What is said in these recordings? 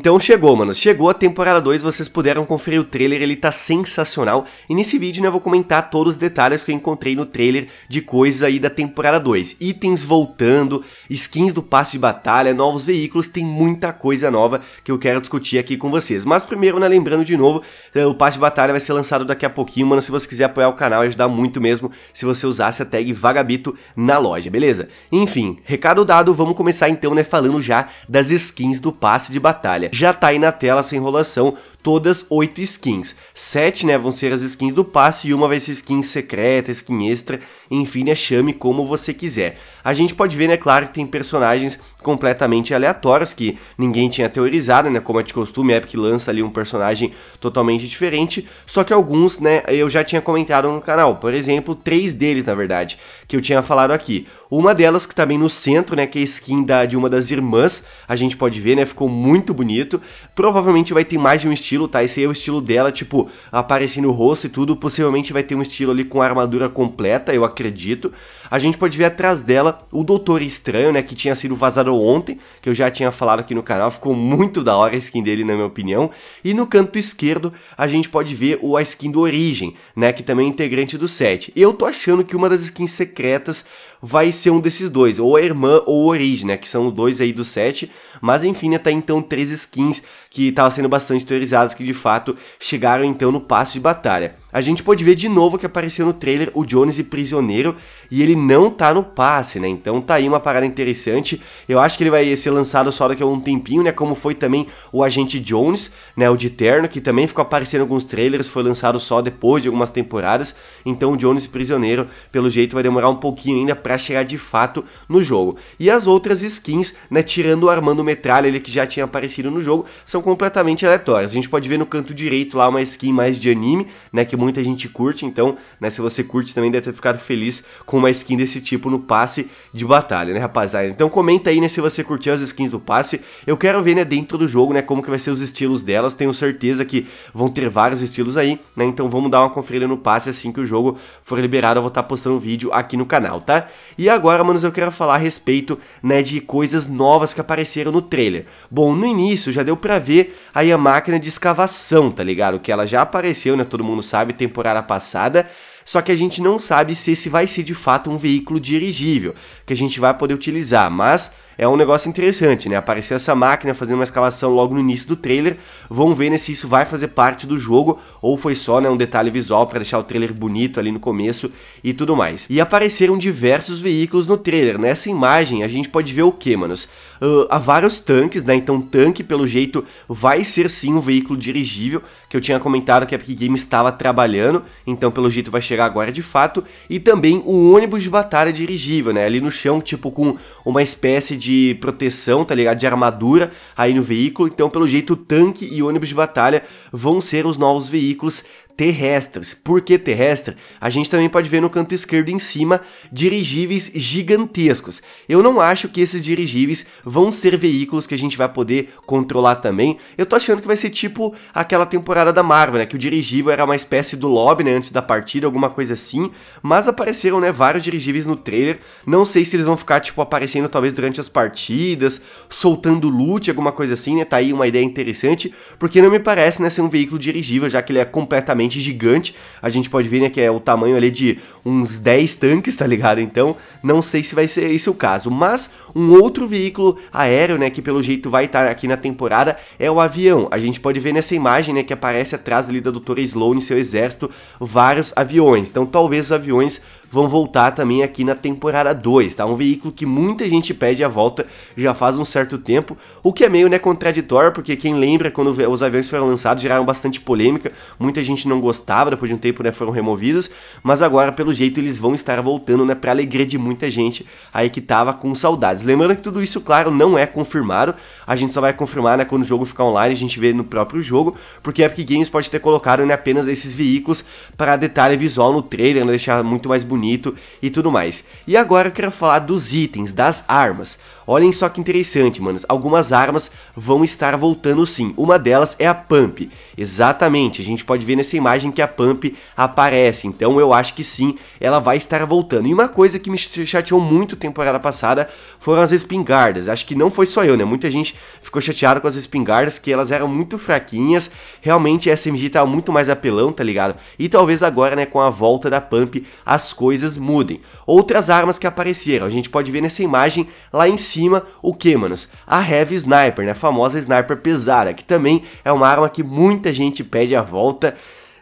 Então chegou, mano. Chegou a temporada 2, vocês puderam conferir o trailer, ele tá sensacional. E nesse vídeo, né, eu vou comentar todos os detalhes que eu encontrei no trailer de coisas aí da temporada 2. Itens voltando, skins do passe de batalha, novos veículos, tem muita coisa nova que eu quero discutir aqui com vocês. Mas primeiro, né, lembrando de novo, eh, o passe de batalha vai ser lançado daqui a pouquinho, mano. Se você quiser apoiar o canal, ajudar muito mesmo se você usasse a tag Vagabito na loja, beleza? Enfim, recado dado, vamos começar então, né, falando já das skins do passe de batalha já tá aí na tela essa enrolação todas 8 skins. 7 né, vão ser as skins do passe e uma vai ser skin secreta, skin extra, enfim, né, chame como você quiser. A gente pode ver, né, claro, que tem personagens completamente aleatórios que ninguém tinha teorizado, né, como é de costume, a Epic lança ali um personagem totalmente diferente, só que alguns, né, eu já tinha comentado no canal, por exemplo, três deles, na verdade, que eu tinha falado aqui. Uma delas que tá bem no centro, né, que é a skin da, de uma das irmãs, a gente pode ver, né, ficou muito bonito. Provavelmente vai ter mais de um estilo estilo, tá? Esse aí é o estilo dela, tipo, aparecendo o rosto e tudo. Possivelmente vai ter um estilo ali com armadura completa, eu acredito. A gente pode ver atrás dela o Doutor Estranho, né? Que tinha sido vazado ontem, que eu já tinha falado aqui no canal. Ficou muito da hora a skin dele, na minha opinião. E no canto esquerdo, a gente pode ver o, a skin do Origem, né? Que também é integrante do set. Eu tô achando que uma das skins secretas vai ser um desses dois, ou a irmã ou o Origem, né? Que são dois aí do set. Mas enfim, até né, Tá então três skins que estava sendo bastante teorizadas, que de fato chegaram então no passo de batalha. A gente pode ver de novo que apareceu no trailer o Jones e prisioneiro e ele não tá no passe, né? Então tá aí uma parada interessante. Eu acho que ele vai ser lançado só daqui a um tempinho, né? Como foi também o Agente Jones, né? O de Terno, que também ficou aparecendo em alguns trailers, foi lançado só depois de algumas temporadas. Então o Jones e prisioneiro, pelo jeito, vai demorar um pouquinho ainda para chegar de fato no jogo. E as outras skins, né? Tirando o Armando Metralha, ele que já tinha aparecido no jogo, são completamente aleatórias. A gente pode ver no canto direito lá uma skin mais de anime, né? Que muita gente curte, então, né, se você curte também deve ter ficado feliz com uma skin desse tipo no passe de batalha, né, rapaziada? Então comenta aí, né, se você curtiu as skins do passe. Eu quero ver, né, dentro do jogo, né, como que vai ser os estilos delas. Tenho certeza que vão ter vários estilos aí, né? Então vamos dar uma conferida no passe assim que o jogo for liberado, eu vou estar tá postando um vídeo aqui no canal, tá? E agora, manos, eu quero falar a respeito, né, de coisas novas que apareceram no trailer. Bom, no início já deu pra ver aí a máquina de escavação, tá ligado? Que ela já apareceu, né, todo mundo sabe sabe, temporada passada. Só que a gente não sabe se esse vai ser de fato um veículo dirigível que a gente vai poder utilizar, mas é um negócio interessante, né? Apareceu essa máquina fazendo uma escalação logo no início do trailer. Vamos ver né, se isso vai fazer parte do jogo ou foi só né, um detalhe visual para deixar o trailer bonito ali no começo e tudo mais. E apareceram diversos veículos no trailer. Nessa né? imagem a gente pode ver o que, manos? Uh, há vários tanques, né? Então tanque, pelo jeito, vai ser sim um veículo dirigível, que eu tinha comentado que a Epic Games estava trabalhando, então pelo jeito vai chegar agora de fato. E também um ônibus de batalha dirigível, né? Ali no chão, tipo com uma espécie de de proteção, tá ligado? De armadura aí no veículo. Então, pelo jeito, tanque e ônibus de batalha vão ser os novos veículos terrestres. Por que terrestre? A gente também pode ver no canto esquerdo em cima dirigíveis gigantescos. Eu não acho que esses dirigíveis vão ser veículos que a gente vai poder controlar também. Eu tô achando que vai ser tipo aquela temporada da Marvel, né, que o dirigível era uma espécie do lobby, né, antes da partida, alguma coisa assim, mas apareceram, né, vários dirigíveis no trailer. Não sei se eles vão ficar tipo aparecendo talvez durante as partidas, soltando loot, alguma coisa assim, né? Tá aí uma ideia interessante, porque não me parece, né, ser um veículo dirigível, já que ele é completamente gigante. A gente pode ver, né, que é o tamanho ali de uns 10 tanques, tá ligado? Então, não sei se vai ser esse o caso. Mas um outro veículo aéreo, né, que pelo jeito vai estar aqui na temporada é o avião. A gente pode ver nessa imagem, né, que aparece atrás ali da doutora Sloane e seu exército vários aviões. Então, talvez os aviões vão voltar também aqui na temporada 2, tá? Um veículo que muita gente pede a volta já faz um certo tempo, o que é meio né, contraditório, porque quem lembra quando os aviões foram lançados geraram bastante polêmica, muita gente não gostava, depois de um tempo né, foram removidos, mas agora pelo jeito eles vão estar voltando né, para alegria de muita gente aí que tava com saudades. Lembrando que tudo isso, claro, não é confirmado, a gente só vai confirmar né, quando o jogo ficar online, a gente vê no próprio jogo, porque a Epic Games pode ter colocado né, apenas esses veículos para detalhe visual no trailer, né, deixar muito mais bonito bonito e tudo mais. E agora eu quero falar dos itens, das armas. Olhem só que interessante, manos. Algumas armas vão estar voltando sim. Uma delas é a Pump. Exatamente, a gente pode ver nessa imagem que a Pump aparece. Então eu acho que sim, ela vai estar voltando. E uma coisa que me chateou muito temporada passada foram as espingardas. Acho que não foi só eu, né? Muita gente ficou chateada com as espingardas, que elas eram muito fraquinhas. Realmente essa MG tava muito mais apelão, tá ligado? E talvez agora, né, com a volta da Pump, as coisas coisas mudem. Outras armas que apareceram, a gente pode ver nessa imagem lá em cima o que, manos? A Heavy Sniper, né? A famosa Sniper pesada, que também é uma arma que muita gente pede a volta.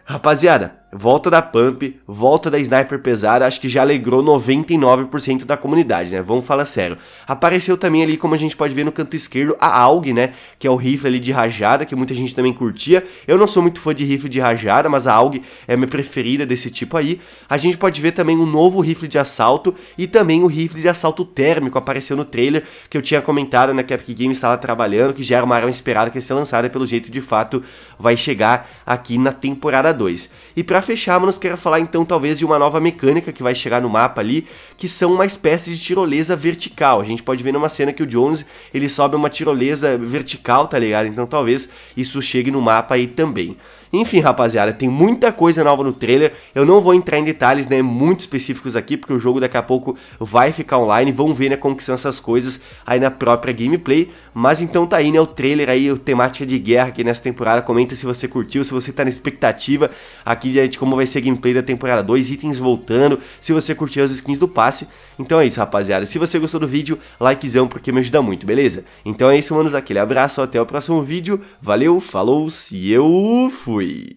Rapaziada, Volta da Pump, volta da Sniper Pesada, acho que já alegrou 99% da comunidade, né? Vamos falar sério. Apareceu também ali, como a gente pode ver no canto esquerdo, a AUG, né? Que é o rifle ali de rajada, que muita gente também curtia. Eu não sou muito fã de rifle de rajada, mas a AUG é a minha preferida desse tipo aí. A gente pode ver também o um novo rifle de assalto e também o rifle de assalto térmico. Apareceu no trailer que eu tinha comentado, né? Que a Epic Games estava trabalhando, que já era uma arma esperada que ia ser lançada, pelo jeito de fato vai chegar aqui na temporada 2. E pra para fechar, manos, quero falar então talvez de uma nova mecânica que vai chegar no mapa ali, que são uma espécie de tirolesa vertical. A gente pode ver numa cena que o Jones, ele sobe uma tirolesa vertical, tá ligado? Então talvez isso chegue no mapa aí também. Enfim, rapaziada, tem muita coisa nova no trailer. Eu não vou entrar em detalhes, né, muito específicos aqui, porque o jogo daqui a pouco vai ficar online. Vão ver, né, como que são essas coisas aí na própria gameplay. Mas então tá aí, né, o trailer aí, a temática de guerra aqui nessa temporada. Comenta se você curtiu, se você tá na expectativa aqui de como vai ser a gameplay da temporada 2, itens voltando, se você curtiu as skins do passe. Então é isso, rapaziada. Se você gostou do vídeo, likezão, porque me ajuda muito, beleza? Então é isso, manos. Aquele abraço, até o próximo vídeo. Valeu, falou se eu fui! 对